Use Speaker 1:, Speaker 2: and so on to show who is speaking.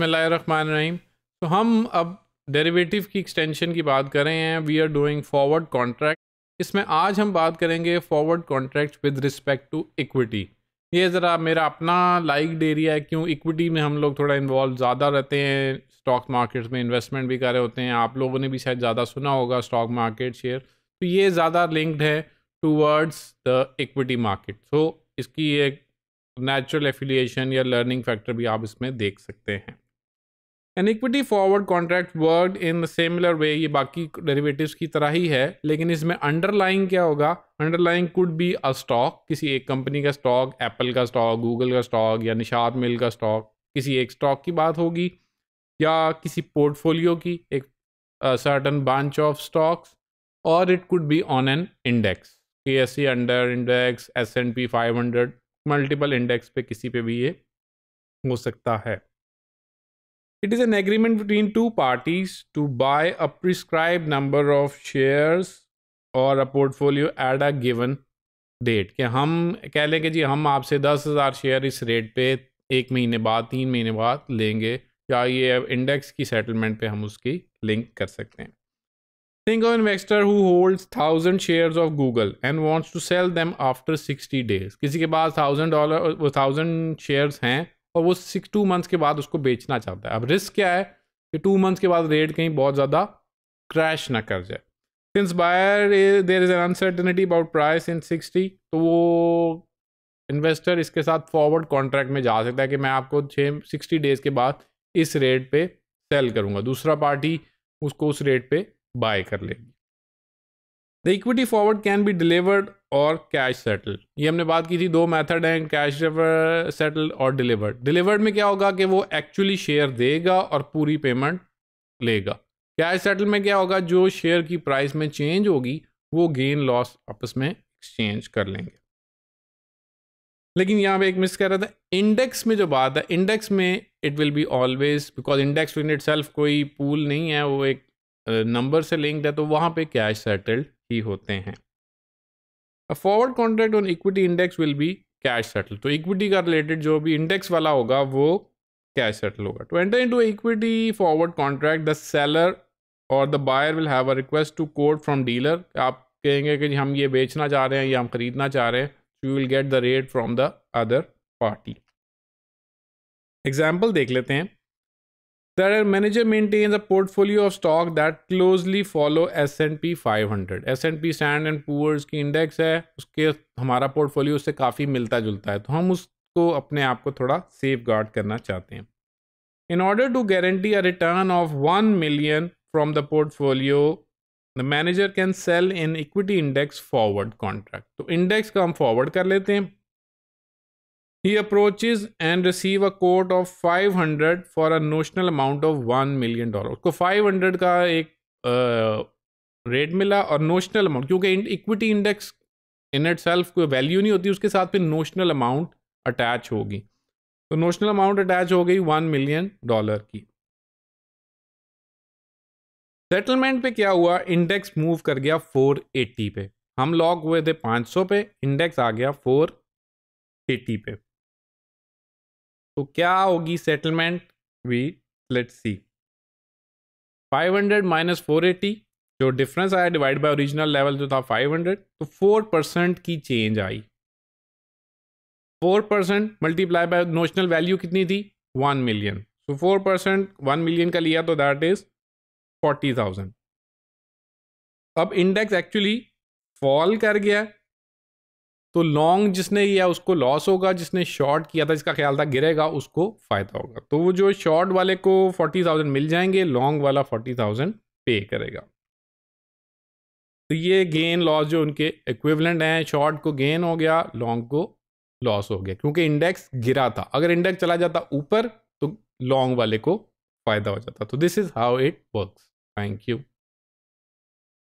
Speaker 1: रही तो हम अब डेरिवेटिव की एक्सटेंशन की बात कर रहे हैं we are doing forward contract इसमें आज हम बात करेंगे forward contract with respect to equity ये ज़रा मेरा अपना लाइक एरिया है क्यों इक्विटी में हम लोग थोड़ा इन्वॉल्व ज़्यादा रहते हैं स्टॉक मार्केट्स में इन्वेस्टमेंट भी कर रहे होते हैं आप लोगों ने भी शायद ज़्यादा सुना होगा स्टॉक मार्केट शेयर तो ये ज़्यादा लिंक्ड है towards the equity market so इसकी एक नेचुरल एफिलिएशन या लर्निंग फैक्टर भी आप इसमें देख सकते हैं an equity forward contract word in similar way ये बाकी डेरिवेटिव की तरह ही है लेकिन इसमें अंडरलाइंग क्या होगा underlying could be a stock किसी एक कंपनी का स्टॉक एप्पल का स्टॉक गूगल का स्टॉक या निशाद मिल का स्टॉक किसी एक स्टॉक की बात होगी या किसी पोर्टफोलियो की एक सर्टन ब्रांच ऑफ स्टॉक्स और it could be on an index के S C under index S and P five hundred multiple index पे किसी पे भी ये हो सकता है it is an agreement between two parties to buy a prescribe number of shares और a portfolio at a given date कि हम कह लें कि जी हम आपसे दस हज़ार शेयर इस रेट पे एक महीने बाद तीन महीने बाद लेंगे या ये इंडेक्स की सेटलमेंट पे हम उसकी लिंक कर सकते हैं Think of an investor who holds thousand shares of Google and wants to sell them after 60 days. किसी के पास thousand dollar वो thousand shares हैं और वो six two months के बाद उसको बेचना चाहता है अब risk क्या है कि two months के बाद rate कहीं बहुत ज़्यादा crash ना कर जाए Since buyer there is an uncertainty about price in 60 तो वो investor इसके साथ forward contract में जा सकता है कि मैं आपको छः सिक्सटी डेज़ के बाद इस rate पे sell करूँगा दूसरा party उसको उस rate पे बाय कर लेगी the equity forward can be delivered और कैश सेटल ये हमने बात की थी दो मेथड हैं कैश सेटल और डिलीवर्ड डिलीवर्ड में क्या होगा कि वो एक्चुअली शेयर देगा और पूरी पेमेंट लेगा कैश सेटल में क्या होगा जो शेयर की प्राइस में चेंज होगी वो गेन लॉस आपस में एक्सचेंज कर लेंगे लेकिन यहाँ पे एक मिस कह रहा था इंडेक्स में जो बात है इंडेक्स में it will be always because index in it कोई पूल नहीं है वो एक नंबर से लिंक्ड है तो वहाँ पे कैश सेटल्ड ही होते हैं forward contract on equity index will be cash settle तो इक्विटी का रिलेटेड जो भी इंडेक्स वाला होगा वो कैश सेटल होगा to enter into equity forward contract the seller और the buyer will have a request to quote from dealer आप कहेंगे कि हम ये बेचना चाह रहे हैं या हम खरीदना चाह रहे हैं you will get the rate from the other party example देख लेते हैं that a manager maintains a portfolio of stock that closely follow S&P 500 S&P Standard and Poor's की इंडेक्स है उसके हमारा पोर्टफोलियो उससे काफ़ी मिलता जुलता है तो हम उसको अपने आप को थोड़ा सेफ गार्ड करना चाहते हैं in order to guarantee a return of one million from the portfolio the manager can sell in equity index forward contract तो इंडेक्स का हम फॉरवर्ड कर लेते हैं He and receive a a of five hundred for a notional amount of one million dollar उसको five hundred का एक rate मिला और नोशनल अमाउंट क्योंकि equity index in itself कोई वैल्यू नहीं होती उसके साथ फिर नोशनल अमाउंट अटैच होगी तो नोशनल अमाउंट अटैच हो गई वन मिलियन डॉलर की सेटलमेंट पे क्या हुआ इंडेक्स मूव कर गया फोर 480 पे हम लॉक हुए थे सौ पे इंडेक्स आ गया फोर एटी पे तो क्या होगी settlement we let see 500 minus four eighty जो डिफरेंस आया डिवाइड बाय ओरिजिनल लेवल जो था 500 तो 4 परसेंट की चेंज आई 4 percent multiply by notional value कितनी थी 1 million so 4 percent one million का लिया तो दैट इज 40,000 अब इंडेक्स एक्चुअली फॉल कर गया तो लॉन्ग जिसने किया उसको लॉस होगा जिसने शॉर्ट किया था जिसका ख्याल था गिरेगा उसको फ़ायदा होगा तो वो जो शॉर्ट वाले को फोर्टी थाउजेंड मिल जाएंगे लॉन्ग वाला फोर्टी थाउजेंड पे करेगा तो ये गेन लॉस जो उनके इक्विवेलेंट हैं शॉर्ट को गेन हो गया लॉन्ग को लॉस हो गया क्योंकि इंडेक्स गिरा था अगर इंडेक्स चला जाता ऊपर तो लॉन्ग वाले को फ़ायदा हो जाता तो this is how it work thank you